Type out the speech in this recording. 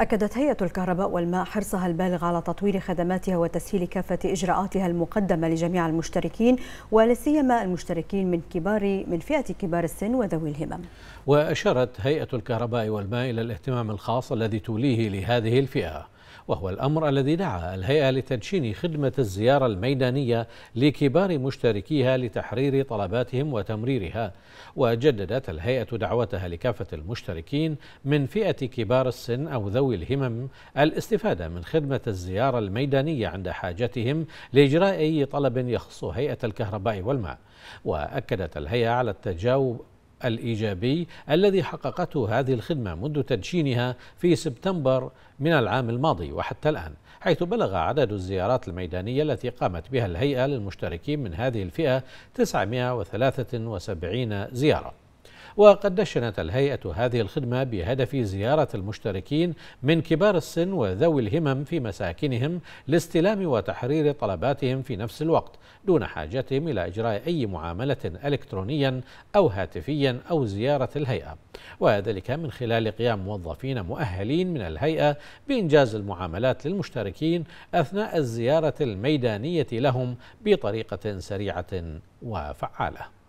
أكدت هيئة الكهرباء والماء حرصها البالغ على تطوير خدماتها وتسهيل كافة إجراءاتها المقدمة لجميع المشتركين ولسيما المشتركين من كبار من فئة كبار السن وذوي الهمم. وأشارت هيئة الكهرباء والماء إلى الاهتمام الخاص الذي توليه لهذه الفئة. وهو الأمر الذي دعا الهيئة لتدشين خدمة الزيارة الميدانية لكبار مشتركيها لتحرير طلباتهم وتمريرها وجددت الهيئة دعوتها لكافة المشتركين من فئة كبار السن أو ذوي الهمم الاستفادة من خدمة الزيارة الميدانية عند حاجتهم لإجراء أي طلب يخص هيئة الكهرباء والماء وأكدت الهيئة على التجاوب الإيجابي الذي حققته هذه الخدمة منذ تدشينها في سبتمبر من العام الماضي وحتى الآن حيث بلغ عدد الزيارات الميدانية التي قامت بها الهيئة للمشتركين من هذه الفئة 973 زيارة وقد دشنت الهيئة هذه الخدمة بهدف زيارة المشتركين من كبار السن وذوي الهمم في مساكنهم لاستلام وتحرير طلباتهم في نفس الوقت دون حاجتهم إلى إجراء أي معاملة إلكترونيا أو هاتفيا أو زيارة الهيئة وذلك من خلال قيام موظفين مؤهلين من الهيئة بإنجاز المعاملات للمشتركين أثناء الزيارة الميدانية لهم بطريقة سريعة وفعالة